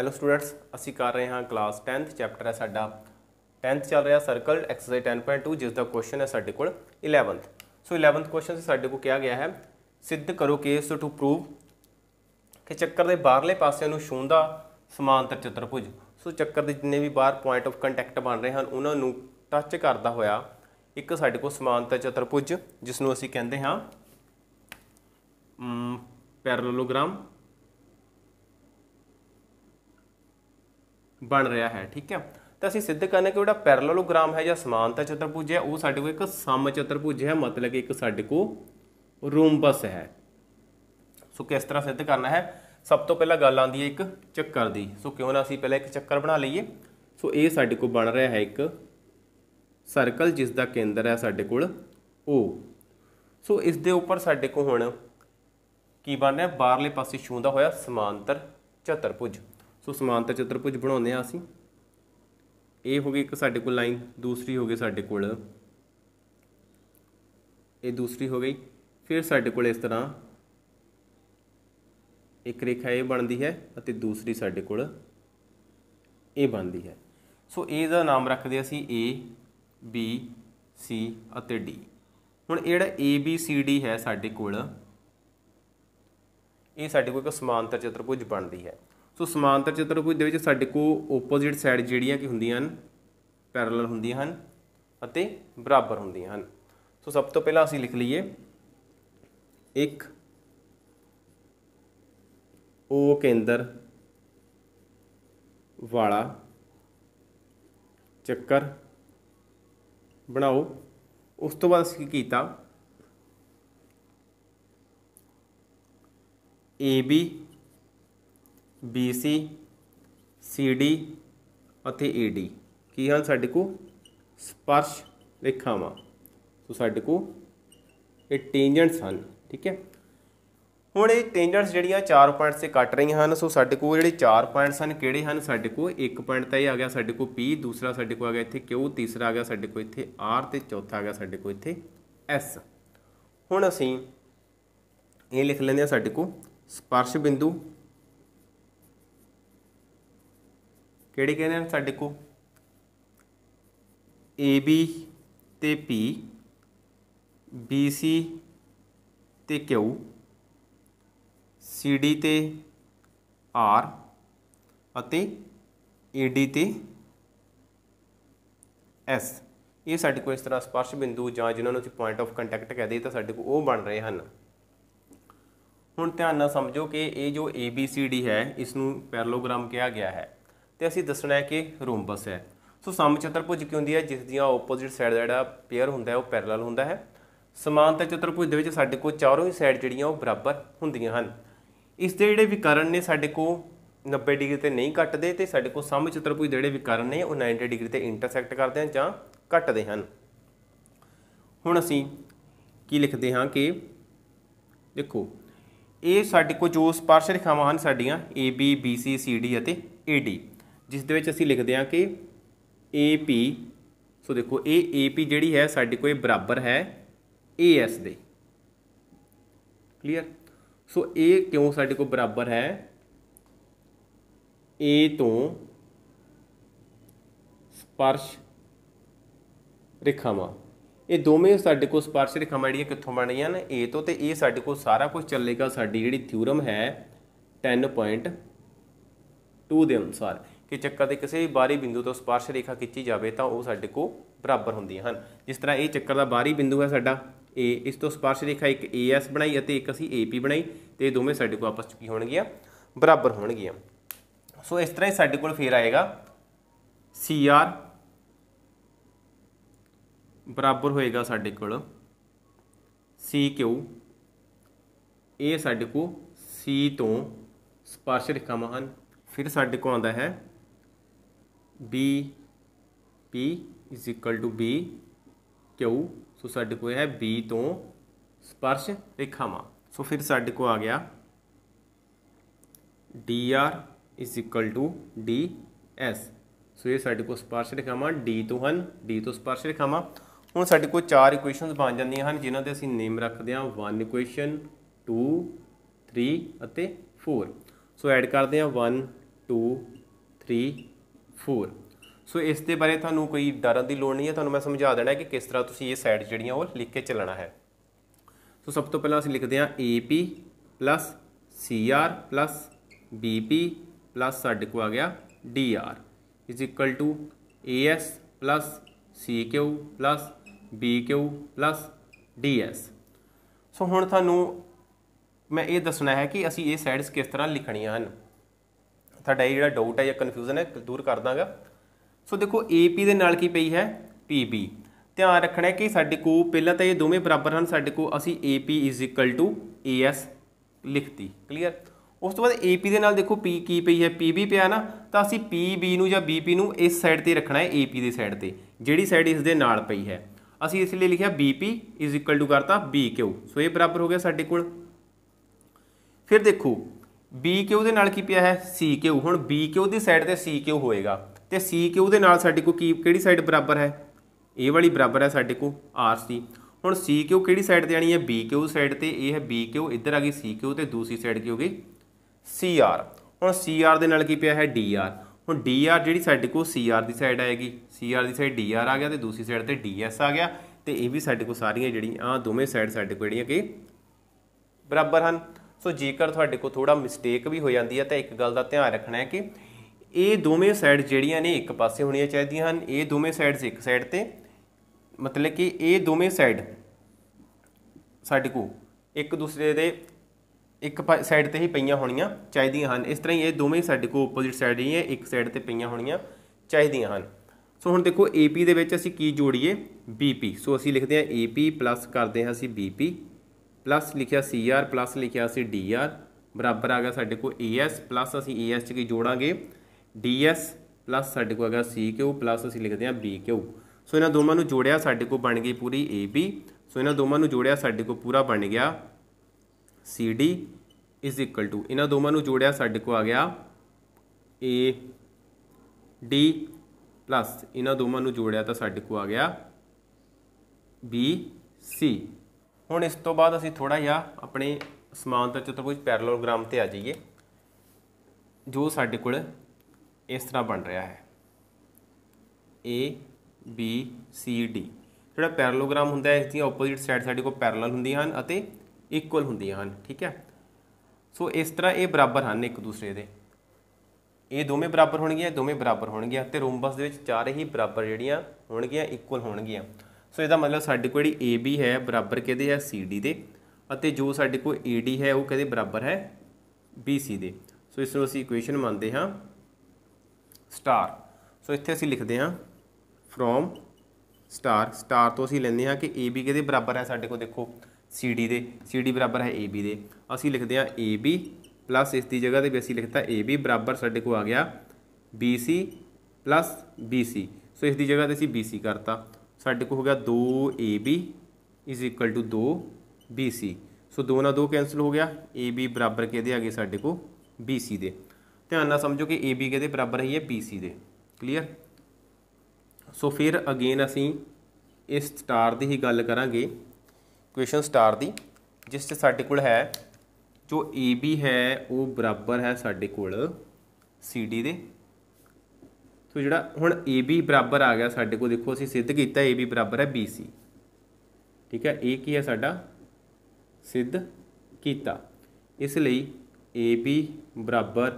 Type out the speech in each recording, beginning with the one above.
hello students ਅਸੀਂ ਕਰ ਰਹੇ ਹਾਂ ਕਲਾਸ 10th ਚੈਪਟਰ ਹੈ ਸਾਡਾ 10th ਚੱਲ ਰਿਹਾ ਸਰਕਲ ਐਕਸਰਸਾਈਜ਼ 10.2 ਜਿਸ ਦਾ ਕੁਐਸਚਨ ਹੈ ਸਾਡੇ ਕੋਲ 11th ਸੋ 11th ਕੁਐਸਚਨ ਸੇ ਸਾਡੇ ਕੋਲ ਕਿਹਾ ਗਿਆ ਹੈ ਸਿੱਧ ਕਰੋ ਕੇਸ ਟੂ ਪ੍ਰੂਵ ਕਿ ਚੱਕਰ ਦੇ ਬਾਹਰਲੇ ਪਾਸਿਆਂ ਨੂੰ ਦਾ ਸਮਾਂਤਰ ਚਤੁਰਭੁਜ ਸੋ ਚੱਕਰ ਦੇ ਜਿੰਨੇ ਵੀ ਬਾਹਰ ਪੁਆਇੰਟ ਆਫ ਕੰਟੈਕਟ ਬਣ ਰਹੇ ਹਨ ਉਹਨਾਂ ਨੂੰ ਟੱਚ ਕਰਦਾ ਹੋਇਆ ਇੱਕ ਸਾਡੇ ਕੋਲ ਸਮਾਂਤਰ ਚਤੁਰਭੁਜ ਜਿਸ ਨੂੰ ਅਸੀਂ ਕਹਿੰਦੇ ਹਾਂ ਪੈਰਲਲੋਗ੍ਰਾਮ ਬਣ ਰਿਹਾ ਹੈ ਠੀਕ ਹੈ ਤਾਂ ਅਸੀਂ ਸਿੱਧ ਕਰਨਾ ਕਿ ਜਿਹੜਾ ਪੈਰਲਲੋਗ੍ਰਾਮ ਹੈ ਜਾਂ ਸਮਾਨਤਾ ਚਤੁਰਭੁਜ ਹੈ ਉਹ ਸਾਡੇ ਕੋਲ ਇੱਕ ਸਮ ਚਤੁਰਭੁਜ ਹੈ ਮਤਲਬ ਇੱਕ ਸਾਡੇ ਕੋਲ ਰੂਮਬਸ ਹੈ ਸੋ ਕਿਸ ਤਰ੍ਹਾਂ ਸਿੱਧ ਕਰਨਾ ਹੈ ਸਭ ਤੋਂ ਪਹਿਲਾਂ ਗੱਲ ਆਉਂਦੀ ਹੈ ਇੱਕ ਚੱਕਰ ਦੀ ਸੋ ਕਿਉਂ ਨਾ ਅਸੀਂ ਪਹਿਲਾਂ ਇੱਕ ਚੱਕਰ ਬਣਾ ਲਈਏ ਸੋ ਇਹ ਸਾਡੇ ਕੋਲ ਬਣ ਰਿਹਾ ਹੈ ਇੱਕ ਸਰਕਲ ਜਿਸ ਦਾ ਕੇਂਦਰ ਹੈ ਸਾਡੇ ਕੋਲ O ਸੋ ਇਸ ਦੇ ਉੱਪਰ ਸਾਡੇ ਕੋਲ ਹੁਣ ਕੀ ਬਣ ਰਿਹਾ ਬਾਹਰਲੇ ਪਾਸੇ ਛੂੰਦਾ ਹੋਇਆ ਸਮਾਂਤਰ ਚਤੁਰਭੁਜ ਸੋ ਸਮਾਂਤਰ ਚਤੁਰਭੁਜ ਬਣਾਉਂਦੇ ਆ ਅਸੀਂ ਇਹ ਹੋ ਗਈ ਇੱਕ ਸਾਡੇ ਕੋਲ ਲਾਈਨ ਦੂਸਰੀ ਹੋ ਗਈ ਸਾਡੇ ਕੋਲ ਇਹ ਦੂਸਰੀ ਹੋ ਗਈ ਫਿਰ ਸਾਡੇ ਕੋਲ ਇਸ ਤਰ੍ਹਾਂ ਇੱਕ ਰੇਖਾ ਇਹ ਬਣਦੀ ਹੈ ਅਤੇ ਦੂਸਰੀ ਸਾਡੇ ਕੋਲ ਇਹ ਬਣਦੀ ਹੈ ਸੋ ਇਹ ਦਾ ਨਾਮ ਰੱਖਦੇ ਅਸੀਂ A B C ਅਤੇ D ਹੁਣ ਜਿਹੜਾ A B C D ਹੈ ਸਾਡੇ ਕੋਲ ਇਹ ਸਾਡੇ ਕੋਲ ਇੱਕ ਸਮਾਂਤਰ ਚਤੁਰਭੁਜ ਬਣਦੀ ਹੈ ਸੋ ਸਮਾਂਤਰ ਚਤੁਰਭੁਜ ਦੇ ਵਿੱਚ ਸਾਡੇ ਕੋ ਓਪੋਜ਼ਿਟ ਸਾਈਡ ਜਿਹੜੀਆਂ ਕੀ ਹੁੰਦੀਆਂ ਹਨ ਪੈਰਲਲ ਹੁੰਦੀਆਂ ਹਨ ਅਤੇ ਬਰਾਬਰ ਹੁੰਦੀਆਂ ਹਨ ਸੋ ਸਭ ਤੋਂ ਪਹਿਲਾਂ ਅਸੀਂ ਲਿਖ ਲਈਏ ਇੱਕ ਓ ਕੇਂਦਰ ਵਾਲਾ ਚੱਕਰ ਬਣਾਓ ਉਸ ਤੋਂ ਬਾਅਦ ਅਸੀਂ ਕੀਤਾ A B B C C D ਅਤੇ ਏਡੀ ਕੀ ਹਨ ਸਾਡੇ ਕੋ ਸਪਰਸ਼ ਰੇਖਾਵਾਂ ਸੋ ਸਾਡੇ ਕੋ ਇਹ ਟੈਂਜੈਂਟਸ ਹਨ ਠੀਕ ਹੈ ਹੁਣ ਇਹ ਟੈਂਜੈਂਟਸ ਜਿਹੜੀਆਂ 4 ਪੁਆਇੰਟਸ ਤੇ ਕੱਟ ਰਹੀਆਂ ਹਨ ਸੋ ਸਾਡੇ ਕੋ ਜਿਹੜੇ 4 ਪੁਆਇੰਟਸ ਹਨ ਕਿਹੜੇ ਹਨ ਸਾਡੇ ਕੋ ਇੱਕ ਪੁਆਇੰਟ ਤਾਂ ਇਹ ਆ ਗਿਆ ਸਾਡੇ ਕੋ P ਦੂਸਰਾ ਸਾਡੇ ਕੋ ਆ ਗਿਆ ਇੱਥੇ Q ਤੀਸਰਾ ਆ ਗਿਆ ਸਾਡੇ ਕੋ ਇੱਥੇ R ਤੇ ਚੌਥਾ ਆ ਗਿਆ ਸਾਡੇ ਕੋ ਇੱਥੇ S ਹੁਣ ਅਸੀਂ ਇਹ ਲਿਖ ਲੈਂਦੇ ਆ ਸਾਡੇ ਕੋ ਸਪਰਸ਼ ਬਿੰਦੂ ਕਿਹੜੇ ਕਿਹੜੇ ਨੇ ਸਾਡੇ ਕੋਲ AB ਤੇ P BC ਤੇ Q CD ਤੇ R ਅਤੇ AD ਤੇ S ਇਹ ਸਾਡੇ ਕੋਲ ਇਸ ਤਰ੍ਹਾਂ ਸਪਰਸ਼ ਬਿੰਦੂ ਜਾਂ ਜਿਨ੍ਹਾਂ ਨੂੰ ਅਸੀਂ ਪੁਆਇੰਟ ਆਫ ਕੰਟੈਕਟ ਕਹਦੇ ਤਾਂ ਸਾਡੇ ਕੋਲ ਉਹ ਬਣ ਰਹੇ ਹਨ ਹੁਣ ਧਿਆਨ ਨਾਲ ਸਮਝੋ ਕਿ ਇਹ ਜੋ ABCD ਹੈ ਇਸ ਨੂੰ ਪੈਰਲੋਗ੍ਰਾਮ ਕਿਹਾ ਗਿਆ ਹੈ ਤੇ ਅਸੀਂ ਦੱਸਣਾ ਹੈ ਕਿ ਰੋਮਬਸ ਹੈ ਸੋ ਚਤੁਰਭੁਜ ਕੀ ਹੁੰਦੀ ਹੈ ਜਿਸ ਦੀਆਂ ਆਪੋਜ਼ਿਟ ਸਾਈਡ ਦਾ ਜਿਹੜਾ ਪੇਅਰ ਹੁੰਦਾ ਹੈ ਉਹ ਪੈਰਲਲ ਹੁੰਦਾ ਹੈ ਸਮਾਨਤਾ ਚਤੁਰਭੁਜ ਦੇ ਵਿੱਚ ਸਾਡੇ ਕੋਲ ਚਾਰੋਂ ਹੀ ਸਾਈਡ ਜਿਹੜੀਆਂ ਉਹ ਬਰਾਬਰ ਹੁੰਦੀਆਂ ਹਨ ਇਸ ਦੇ ਜਿਹੜੇ ਵਿਕਰਨ ਨੇ ਸਾਡੇ ਕੋਲ 90 ਡਿਗਰੀ ਤੇ ਨਹੀਂ ਕੱਟਦੇ ਤੇ ਸਾਡੇ ਕੋਲ ਸਮ ਚਤੁਰਭੁਜ ਦੇ ਜਿਹੜੇ ਵਿਕਰਨ ਨੇ ਉਹ 90 ਡਿਗਰੀ ਤੇ ਇੰਟਰਸੈਕਟ ਕਰਦੇ ਹਨ ਜਾਂ ਕੱਟਦੇ ਹਨ ਹੁਣ ਅਸੀਂ ਕੀ ਲਿਖਦੇ ਹਾਂ ਕਿ ਦੇਖੋ ਇਹ ਸਾਡੇ ਕੋਲ ਜੋ ਸਪਰਸ਼ ਰੇਖਾਵਾਂ ਹਨ ਸਾਡੀਆਂ AB BC CD ਅਤੇ AD ਜਿਸ ਦੇ ਵਿੱਚ ਅਸੀਂ ਲਿਖਦੇ ਹਾਂ ਕਿ AP ਸੋ ਦੇਖੋ ਇਹ AP ਜਿਹੜੀ ਹੈ ਸਾਡੇ ਕੋਲ ਬਰਾਬਰ ਹੈ AS ਦੇ ਕਲੀਅਰ ਸੋ ਇਹ ਕਿਉਂ ਸਾਡੇ ਕੋਲ ਬਰਾਬਰ ਹੈ A ਤੋਂ ਸਪਰਸ਼ ਰੇਖਾਵਾਂ ਇਹ ਦੋਵੇਂ ਸਾਡੇ ਕੋਲ ਸਪਰਸ਼ ਰੇਖਾਵਾਂ ਜਿਹੜੀਆਂ ਕਿੱਥੋਂ ਬਣੀਆਂ ਨੇ A ਤੋਂ ਤੇ ਇਹ ਸਾਡੇ ਕੋਲ ਸਾਰਾ ਕੁਝ ਚੱਲੇਗਾ ਸਾਡੀ ਜਿਹੜੀ ਥਿਊਰਮ ਹੈ 10.2 ਦੇ ਅਨੁਸਾਰ ਕਿ ਚੱਕਰ ਦੇ ਕਿਸੇ ਵੀ ਬਾਹਰੀ ਬਿੰਦੂ ਤੋਂ ਸਪਰਸ਼ ਰੇਖਾ ਖਿੱਚੀ ਜਾਵੇ ਤਾਂ ਉਹ ਸਾਡੇ ਕੋ ਬਰਾਬਰ ਹੁੰਦੀਆਂ ਹਨ ਜਿਸ ਤਰ੍ਹਾਂ ਇਹ ਚੱਕਰ ਦਾ ਬਾਹਰੀ ਬਿੰਦੂ ਹੈ ਸਾਡਾ A ਇਸ ਤੋਂ ਸਪਰਸ਼ ਰੇਖਾ ਇੱਕ AS ਬਣਾਈ ਅਤੇ ਇੱਕ ਅਸੀਂ AP ਬਣਾਈ ਤੇ ਇਹ ਦੋਵੇਂ ਸਾਡੇ ਕੋ ਆਪਸ ਵਿੱਚ ਕੀ ਹੋਣਗੀਆਂ ਬਰਾਬਰ ਹੋਣਗੀਆਂ ਸੋ ਇਸ ਤਰ੍ਹਾਂ ਹੀ ਸਾਡੇ ਕੋਲ ਫੇਰ ਆਏਗਾ CR ਬਰਾਬਰ ਹੋਏਗਾ ਸਾਡੇ ਕੋਲ CQ ਇਹ ਸਾਡੇ ਕੋ C ਤੋਂ ਸਪਰਸ਼ ਰੇਖਾ ਹਨ ਫਿਰ ਸਾਡੇ ਕੋ ਆਉਂਦਾ ਹੈ b p is equal to B Q so ਸਾਡੇ ਕੋਲ ਹੈ B ਤੋਂ ਸਪਰਸ਼ ਰੇਖਾਵਾਂ ਸੋ ਫਿਰ ਸਾਡੇ ਕੋਲ ਆ ਗਿਆ dr is equal to ds so ਇਹ ਸਾਡੇ ਕੋਲ ਸਪਰਸ਼ ਰੇਖਾਵਾਂ D ਤੋਂ ਹਨ D ਤੋਂ ਸਪਰਸ਼ ਰੇਖਾਵਾਂ ਹੁਣ ਸਾਡੇ ਕੋਲ ਚਾਰ ਇਕੁਏਸ਼ਨਸ ਬਣ ਜਾਂਦੀਆਂ ਹਨ ਜਿਨ੍ਹਾਂ ਦੇ ਅਸੀਂ ਨੇਮ ਰੱਖਦੇ ਹਾਂ 1 ਇਕੁਏਸ਼ਨ 2 3 ਅਤੇ 4 ਸੋ ਐਡ ਕਰਦੇ ਹਾਂ 1 2 3 4 ਸੋ ਇਸ ਦੇ ਬਾਰੇ ਤੁਹਾਨੂੰ ਕੋਈ ਡਰਨ ਦੀ ਲੋੜ ਨਹੀਂ ਹੈ ਤੁਹਾਨੂੰ ਮੈਂ ਸਮਝਾ ਦੇਣਾ ਹੈ ਕਿ ਕਿਸ ਤਰ੍ਹਾਂ ਤੁਸੀਂ ਇਹ ਸਾਈਡ ਜਿਹੜੀਆਂ ਉਹ ਲਿਖ ਕੇ ਚੱਲਣਾ ਹੈ ਸੋ ਸਭ ਤੋਂ ਪਹਿਲਾਂ ਅਸੀਂ ਲਿਖਦੇ ਹਾਂ AP CR BP ਸਾਡੇ ਕੋ ਆ ਗਿਆ DR AS CQ BQ DS ਸੋ ਹੁਣ ਤੁਹਾਨੂੰ ਮੈਂ ਇਹ ਦੱਸਣਾ ਹੈ ਕਿ ਅਸੀਂ ਇਹ ਸਾਈਡਸ ਕਿਸ ਤਰ੍ਹਾਂ ਲਿਖਣੀਆਂ ਹਨ ਤੁਹਾਡਾ ਇਹ ਜਿਹੜਾ ਡਾਊਟ ਹੈ ਜਾਂ ਕਨਫਿਊਜ਼ਨ ਹੈ ਦੂਰ ਕਰ ਦਾਂਗਾ ਸੋ ਦੇਖੋ AP ਦੇ ਨਾਲ ਕੀ ਪਈ ਹੈ PB ਧਿਆਨ ਰੱਖਣਾ ਹੈ ਕਿ ਸਾਡੇ ਕੋ ਪਹਿਲਾਂ ਤਾਂ ਇਹ ਦੋਵੇਂ ਬਰਾਬਰ ਹਨ ਸਾਡੇ ਕੋ ਅਸੀਂ AP AS ਲਿਖਤੀ ਕਲੀਅਰ ਉਸ ਤੋਂ ਬਾਅਦ AP ਦੇ ਨਾਲ ਦੇਖੋ P ਕੀ ਪਈ ਹੈ PB ਪਿਆ ਨਾ ਤਾਂ ਅਸੀਂ PB ਨੂੰ ਜਾਂ BP ਨੂੰ ਇਸ ਸਾਈਡ ਤੇ ਰੱਖਣਾ ਹੈ AP ਦੀ ਸਾਈਡ ਤੇ ਜਿਹੜੀ ਸਾਈਡ ਇਸ ਦੇ ਨਾਲ ਪਈ ਹੈ ਅਸੀਂ ਇਸ ਲਈ ਲਿਖਿਆ BP ਕਰਤਾ BQ ਸੋ ਇਹ ਬਰਾਬਰ ਹੋ ਗਿਆ ਸਾਡੇ ਕੋਲ ਫਿਰ ਦੇਖੋ BQ ਦੇ ਨਾਲ ਕੀ ਪਿਆ ਹੈ CQ ਹੁਣ BQ ਦੀ ਸਾਈਡ ਤੇ CQ ਹੋਏਗਾ ਤੇ CQ ਦੇ ਨਾਲ ਸਾਡੇ ਕੋਲ ਕੀ ਕਿਹੜੀ ਸਾਈਡ ਬਰਾਬਰ ਹੈ ਇਹ ਵਾਲੀ ਬਰਾਬਰ ਹੈ ਸਾਡੇ ਕੋਲ RC ਹੁਣ CQ ਕਿਹੜੀ ਸਾਈਡ ਤੇ ਆਣੀ ਹੈ BQ ਸਾਈਡ ਤੇ ਇਹ ਹੈ BQ ਇੱਧਰ ਆ ਗਈ CQ ਤੇ ਦੂਸਰੀ ਸਾਈਡ ਕੀ ਹੋ ਗਈ CR ਹੁਣ CR ਦੇ ਨਾਲ ਕੀ ਪਿਆ ਹੈ DR ਹੁਣ DR ਜਿਹੜੀ ਸਾਡੇ ਕੋਲ CR ਦੀ ਸਾਈਡ ਆਏਗੀ CR ਦੀ ਸਾਈਡ DR ਆ ਗਿਆ ਤੇ ਦੂਸਰੀ ਸਾਈਡ ਤੇ DS ਆ ਗਿਆ ਤੇ ਇਹ ਵੀ ਸਾਡੇ ਕੋਲ ਸਾਰੀਆਂ ਜਿਹੜੀਆਂ ਆ ਦੋਵੇਂ ਸਾਈਡ ਸਾਡੇ ਕੋਲ ਜਿਹੜੀਆਂ ਕਿ ਬਰਾਬਰ ਹਨ ਸੋ ਜੇਕਰ ਤੁਹਾਡੇ ਕੋਲ ਥੋੜਾ ਮਿਸਟੇਕ ਵੀ ਹੋ ਜਾਂਦੀ ਹੈ ਤਾਂ ਇੱਕ ਗੱਲ ਦਾ ਧਿਆਨ ਰੱਖਣਾ ਹੈ ਕਿ ਇਹ ਦੋਵੇਂ ਸਾਈਡ ਜਿਹੜੀਆਂ ਨੇ ਇੱਕ ਪਾਸੇ ਹੋਣੀਆਂ ਚਾਹੀਦੀਆਂ ਹਨ ਇਹ ਦੋਵੇਂ ਸਾਈਡਸ ਇੱਕ ਸਾਈਡ ਤੇ ਮਤਲਬ ਕਿ ਇਹ ਦੋਵੇਂ ਸਾਈਡ ਸਾਡੇ ਕੋ ਇੱਕ ਦੂਸਰੇ ਦੇ ਇੱਕ ਸਾਈਡ ਤੇ ਹੀ ਪਈਆਂ ਹੋਣੀਆਂ ਚਾਹੀਦੀਆਂ ਹਨ ਇਸ ਤਰ੍ਹਾਂ ਹੀ ਇਹ ਦੋਵੇਂ ਸਾਡੇ ਕੋ ਆਪੋਜ਼ਿਟ ਸਾਈਡ ਹੀ ਹੈ ਇੱਕ ਸਾਈਡ ਤੇ ਪਈਆਂ ਹੋਣੀਆਂ ਚਾਹੀਦੀਆਂ ਹਨ ਸੋ ਹੁਣ ਦੇਖੋ AP ਦੇ ਵਿੱਚ ਅਸੀਂ ਕੀ ਜੋੜੀਏ BP ਸੋ ਅਸੀਂ ਲਿਖਦੇ ਹਾਂ AP ਪਲੱਸ ਕਰਦੇ ਹਾਂ ਅਸੀਂ BP ਪਲੱਸ ਲਿਖਿਆ ਸੀ ਆਰ ਪਲੱਸ ਲਿਖਿਆ ਸੀ ਡੀ ਆਰ ਬਰਾਬਰ ਆ ਗਿਆ ਸਾਡੇ ਕੋਲ ਏ ਐਸ ਪਲੱਸ ਅਸੀਂ ਏ ਐਸ ਚ ਕੀ ਜੋੜਾਂਗੇ ਡੀ ਐਸ ਪਲੱਸ ਸਾਡੇ ਕੋਲ ਹੈਗਾ ਕਿਉ ਪਲੱਸ ਅਸੀਂ ਲਿਖਦੇ ਹਾਂ ਕਿਉ ਸੋ ਇਹਨਾਂ ਦੋਵਾਂ ਨੂੰ ਜੋੜਿਆ ਸਾਡੇ ਕੋਲ ਬਣ ਗਈ ਪੂਰੀ ਏ ਬੀ ਸੋ ਇਹਨਾਂ ਦੋਵਾਂ ਨੂੰ ਜੋੜਿਆ ਸਾਡੇ ਕੋਲ ਪੂਰਾ ਬਣ ਗਿਆ C D is equal to ਇਹਨਾਂ ਦੋਵਾਂ ਨੂੰ ਜੋੜਿਆ ਸਾਡੇ ਕੋਲ ਆ ਗਿਆ ਏ ਡੀ ਪਲੱਸ ਇਹਨਾਂ ਦੋਵਾਂ ਨੂੰ ਜੋੜਿਆ ਤਾਂ ਸਾਡੇ ਕੋਲ ਆ ਗਿਆ ਬੀ ਸੀ ਹੁਣ ਇਸ ਤੋਂ ਬਾਅਦ ਅਸੀਂ ਥੋੜਾ ਜਿਹਾ ਆਪਣੇ ਸਮਾਂਤਰ ਚਤੁਰਭੁਜ ਪੈਰਲਲੋਗ੍ਰਾਮ ਤੇ ਆ ਜਾਈਏ ਜੋ ਸਾਡੇ ਕੋਲ ਇਸ ਤਰ੍ਹਾਂ ਬਣ ਰਿਹਾ ਹੈ A B C D ਜਿਹੜਾ ਪੈਰਲਲੋਗ੍ਰਾਮ ਹੁੰਦਾ ਹੈ ਇਸ ਦੀ ਆਪੋਜ਼ਿਟ ਸਾਈਡ ਸਾਡੇ ਕੋਲ ਪੈਰਲਲ ਹੁੰਦੀਆਂ ਹਨ ਅਤੇ ਇਕੁਅਲ ਹੁੰਦੀਆਂ ਹਨ ਠੀਕ ਹੈ ਸੋ ਇਸ ਤਰ੍ਹਾਂ ਇਹ ਬਰਾਬਰ ਹਨ ਇੱਕ ਦੂਸਰੇ ਦੇ ਇਹ ਦੋਵੇਂ ਬਰਾਬਰ ਹੋਣਗੀਆਂ ਦੋਵੇਂ ਬਰਾਬਰ ਹੋਣਗੀਆਂ ਤੇ ਰੋਮਬਸ ਦੇ ਵਿੱਚ ਚਾਰੇ ਹੀ ਬਰਾਬਰ ਜਿਹੜੀਆਂ ਹੋਣਗੀਆਂ ਇਕੁਅਲ ਹੋਣਗੀਆਂ ਸੋ ਇਹਦਾ ਮਤਲਬ ਸਾਡੇ ਕੋਲ ਜਿਹੜੀ AB ਹੈ ਬਰਾਬਰ ਕਿਹਦੇ ਹੈ CD ਦੇ ਅਤੇ ਜੋ ਸਾਡੇ ਕੋਲ AD ਹੈ ਉਹ ਕਿਹਦੇ ਬਰਾਬਰ ਹੈ BC ਦੇ ਸੋ ਇਸ ਨੂੰ ਅਸੀਂ ਇਕੁਏਸ਼ਨ ਮੰਨਦੇ ਹਾਂ ਸਟਾਰ ਸੋ ਇੱਥੇ ਅਸੀਂ ਲਿਖਦੇ ਹਾਂ ਫਰੋਮ ਸਟਾਰ ਸਟਾਰ ਤੋਂ ਅਸੀਂ ਲੈਂਦੇ ਹਾਂ ਕਿ AB ਕਿਹਦੇ ਬਰਾਬਰ ਹੈ ਸਾਡੇ ਕੋਲ ਦੇਖੋ CD ਦੇ CD ਬਰਾਬਰ ਹੈ AB ਦੇ ਅਸੀਂ ਲਿਖਦੇ ਹਾਂ AB ਪਲੱਸ ਇਸ ਦੀ ਜਗ੍ਹਾ ਤੇ ਵੀ ਅਸੀਂ ਲਿਖਤਾ AB ਬਰਾਬਰ ਸਾਡੇ ਕੋਲ ਆ ਗਿਆ BC ਪਲੱਸ BC ਸੋ ਇਸ ਦੀ ਜਗ੍ਹਾ ਤੇ ਅਸੀਂ BC ਕਰਤਾ ਸਾਡੇ ਕੋਲ ਹੋ ਗਿਆ 2AB ਇਜ਼ ਇਕੁਅਲ 2BC ਸੋ 2 ਨਾਲ 2 ਕੈਨਸਲ ਹੋ ਗਿਆ AB ਬਰਾਬਰ ਕਿਹਦੇ ਆ ਗਏ ਸਾਡੇ ਕੋਲ BC ਦੇ ਧਿਆਨ ਨਾਲ ਸਮਝੋ ਕਿ AB ਕਿਹਦੇ ਬਰਾਬਰ ਹੈ BC ਦੇ ਕਲੀਅਰ ਸੋ ਫਿਰ ਅਗੇਨ ਅਸੀਂ ਇਸ ਸਟਾਰ ਦੀ ਹੀ ਗੱਲ ਕਰਾਂਗੇ ਇਕੁਏਸ਼ਨ ਸਟਾਰ ਦੀ ਜਿਸ ਤੇ ਸਾਡੇ ਕੋਲ ਹੈ ਜੋ AB ਹੈ ਉਹ ਬਰਾਬਰ ਹੈ ਸਾਡੇ ਕੋਲ CD ਦੇ ਸੋ ਜਿਹੜਾ ਹੁਣ AB ਬਰਾਬਰ ਆ ਗਿਆ ਸਾਡੇ ਕੋਲ ਦੇਖੋ ਅਸੀਂ ਸਿੱਧ ਕੀਤਾ AB ਬਰਾਬਰ ਹੈ BC ਠੀਕ ਹੈ A ਕੀ ਹੈ ਸਾਡਾ ਸਿੱਧ ਕੀਤਾ ਇਸ ਲਈ AB ਬਰਾਬਰ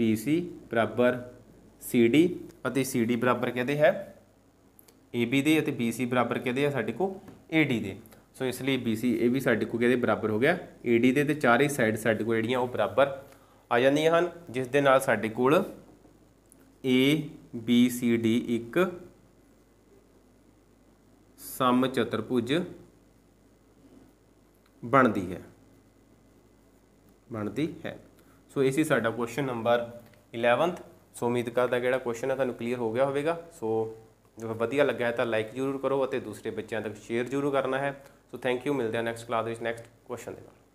BC ਬਰਾਬਰ CD ਅਤੇ CD ਬਰਾਬਰ ਕਹਦੇ ਹੈ AB ਦੇ ਅਤੇ BC ਬਰਾਬਰ ਕਹਦੇ ਹੈ ਸਾਡੇ ਕੋਲ AD ਦੇ ਸੋ ਇਸ ਲਈ BC ਇਹ ਵੀ ਸਾਡੇ ਕੋਲ ਕਹਦੇ ਬਰਾਬਰ ਹੋ ਗਿਆ AD ਦੇ ਤੇ ਚਾਰੇ ਸਾਈਡ ਸਾਡੇ ਕੋਲ ਜਿਹੜੀਆਂ ਉਹ ਬਰਾਬਰ ਆ ਜਾਂਦੀਆਂ ਹਨ ਜਿਸ ਦੇ ਨਾਲ ਸਾਡੇ ਕੋਲ A B C D ਇੱਕ ਸਮ ਚਤੁਰਭੁਜ ਬਣਦੀ ਹੈ ਬਣਦੀ ਹੈ ਸੋ ਇਹ ਸੀ ਸਾਡਾ ਕੁਐਸਚਨ ਨੰਬਰ 11th ਸੋ ਉਮੀਦ ਕਰਦਾ ਜਿਹੜਾ ਕੁਐਸਚਨ ਹੈ ਤੁਹਾਨੂੰ ਕਲੀਅਰ ਹੋ ਗਿਆ ਹੋਵੇਗਾ ਸੋ ਜੇ ਵਧੀਆ ਲੱਗਾ ਹੈ ਤਾਂ ਲਾਈਕ ਜ਼ਰੂਰ ਕਰੋ ਅਤੇ ਦੂਸਰੇ ਬੱਚਿਆਂ ਤੱਕ ਸ਼ੇਅਰ ਜ਼ਰੂਰ ਕਰਨਾ ਹੈ ਸੋ ਥੈਂਕ ਯੂ ਮਿਲਦੇ ਹਾਂ ਨੈਕਸਟ ਕਲਾਸ ਵਿੱਚ ਨੈਕਸਟ ਕੁਐਸਚਨ ਦੇ ਨਾਲ